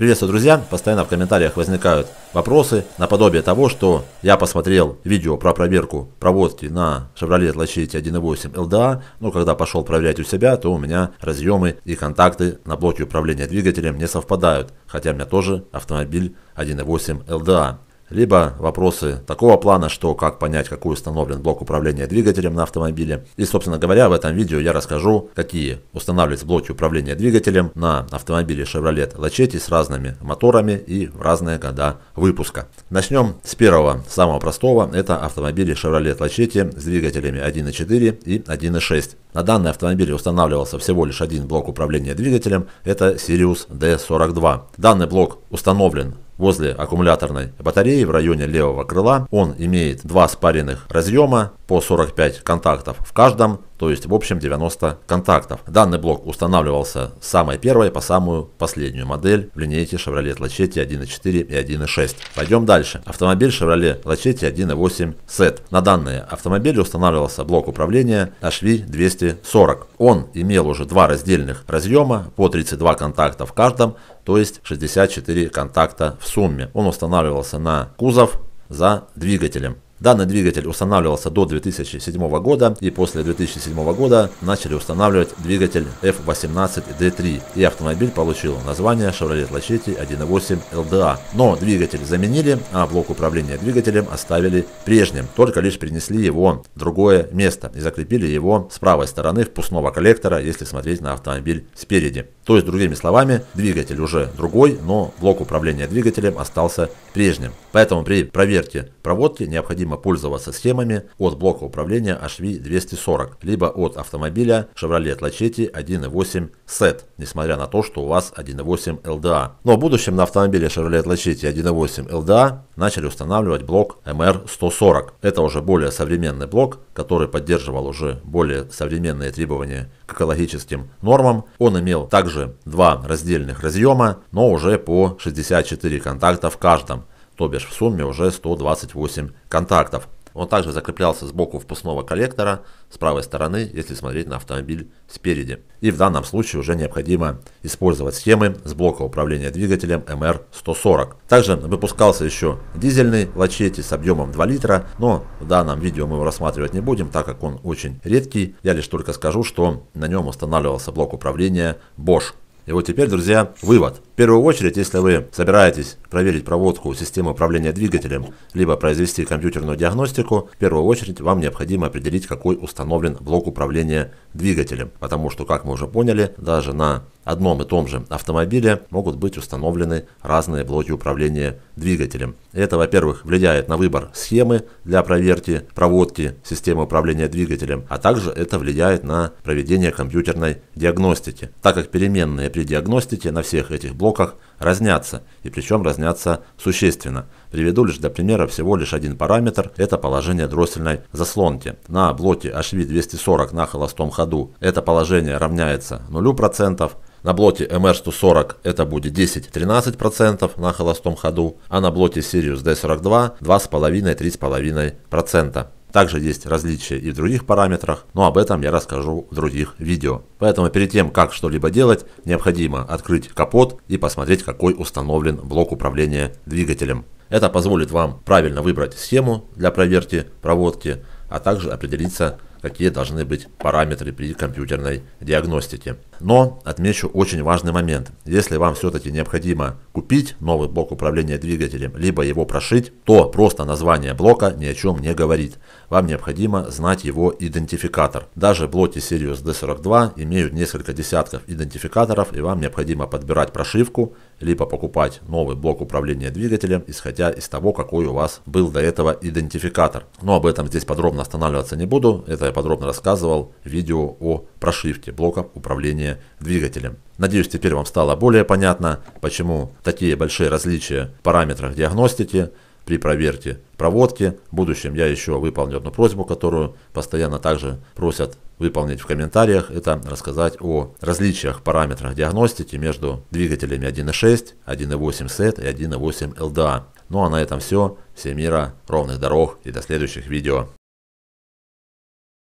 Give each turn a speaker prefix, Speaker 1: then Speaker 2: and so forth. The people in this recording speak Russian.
Speaker 1: Приветствую, друзья! Постоянно в комментариях возникают вопросы наподобие того, что я посмотрел видео про проверку проводки на Chevrolet Lachete 1.8 LDA, но когда пошел проверять у себя, то у меня разъемы и контакты на блоке управления двигателем не совпадают, хотя у меня тоже автомобиль 1.8 LDA либо вопросы такого плана, что как понять, какой установлен блок управления двигателем на автомобиле. И, собственно говоря, в этом видео я расскажу, какие устанавливать блоки управления двигателем на автомобиле Chevrolet Lachetti с разными моторами и в разные года выпуска. Начнем с первого, самого простого. Это автомобили Chevrolet Lachetti с двигателями 1.4 и 1.6. На данный автомобиль устанавливался всего лишь один блок управления двигателем, это Sirius D42. Данный блок установлен возле аккумуляторной батареи в районе левого крыла. Он имеет два спаренных разъема по 45 контактов в каждом, то есть в общем 90 контактов. Данный блок устанавливался с самой первой по самую последнюю модель в линейке Chevrolet Lachetti 1.4 и 1.6. Пойдем дальше. Автомобиль Chevrolet Lachetti 1.8 SET. На данные автомобили устанавливался блок управления HV240. Он имел уже два раздельных разъема по 32 контакта в каждом, то есть 64 контакта в сумме. Он устанавливался на кузов за двигателем. Данный двигатель устанавливался до 2007 года и после 2007 года начали устанавливать двигатель F18D3 и автомобиль получил название Chevrolet Lachete 1.8 LDA. Но двигатель заменили, а блок управления двигателем оставили прежним, только лишь принесли его в другое место и закрепили его с правой стороны впускного коллектора, если смотреть на автомобиль спереди. То есть, другими словами, двигатель уже другой, но блок управления двигателем остался прежним. Поэтому при проверке проводки необходимо пользоваться схемами от блока управления HV240, либо от автомобиля Chevrolet Lachetti 1.8 SET, несмотря на то, что у вас 1.8 LDA. А. Но в будущем на автомобиле Chevrolet Lachetti 1.8 LDA начали устанавливать блок MR140. Это уже более современный блок, который поддерживал уже более современные требования к экологическим нормам. Он имел также также два раздельных разъема, но уже по 64 контакта в каждом, то бишь в сумме уже 128 контактов. Он также закреплялся сбоку впускного коллектора, с правой стороны, если смотреть на автомобиль спереди. И в данном случае уже необходимо использовать схемы с блока управления двигателем MR140. Также выпускался еще дизельный лачете с объемом 2 литра, но в данном видео мы его рассматривать не будем, так как он очень редкий. Я лишь только скажу, что на нем устанавливался блок управления Bosch. И вот теперь, друзья, вывод первую очередь, если вы собираетесь проверить проводку системы управления двигателем, либо произвести компьютерную диагностику, в первую очередь вам необходимо определить, какой установлен блок управления двигателем, потому что, как мы уже поняли, даже на одном и том же автомобиле могут быть установлены разные блоки управления двигателем. Это, во-первых, влияет на выбор схемы для проверки проводки системы управления двигателем, а также это влияет на проведение компьютерной диагностики, так как переменные при диагностике на всех этих блоках эпохах разнятся, и причем разнятся существенно. Приведу лишь для примера всего лишь один параметр – это положение дроссельной заслонки. На блоке HV240 на холостом ходу это положение равняется 0%, на блоте MR140 это будет 10-13% на холостом ходу, а на блоте Sirius D42 2,5-3,5%. Также есть различия и в других параметрах, но об этом я расскажу в других видео. Поэтому перед тем, как что-либо делать, необходимо открыть капот и посмотреть, какой установлен блок управления двигателем. Это позволит вам правильно выбрать схему для проверки проводки, а также определиться, какие должны быть параметры при компьютерной диагностике. Но отмечу очень важный момент. Если вам все-таки необходимо купить новый блок управления двигателем, либо его прошить, то просто название блока ни о чем не говорит. Вам необходимо знать его идентификатор. Даже блоки Sirius D42 имеют несколько десятков идентификаторов, и вам необходимо подбирать прошивку, либо покупать новый блок управления двигателем, исходя из того, какой у вас был до этого идентификатор. Но об этом здесь подробно останавливаться не буду, это я подробно рассказывал в видео о прошивке блоков управления двигателем. Надеюсь, теперь вам стало более понятно, почему такие большие различия в параметрах диагностики при проверке проводки. В будущем я еще выполню одну просьбу, которую постоянно также просят выполнить в комментариях, это рассказать о различиях в параметрах диагностики между двигателями 1.6, 1.8 SET и 1.8 LDA. А. Ну а на этом все. Всем мира, ровных дорог и до следующих видео.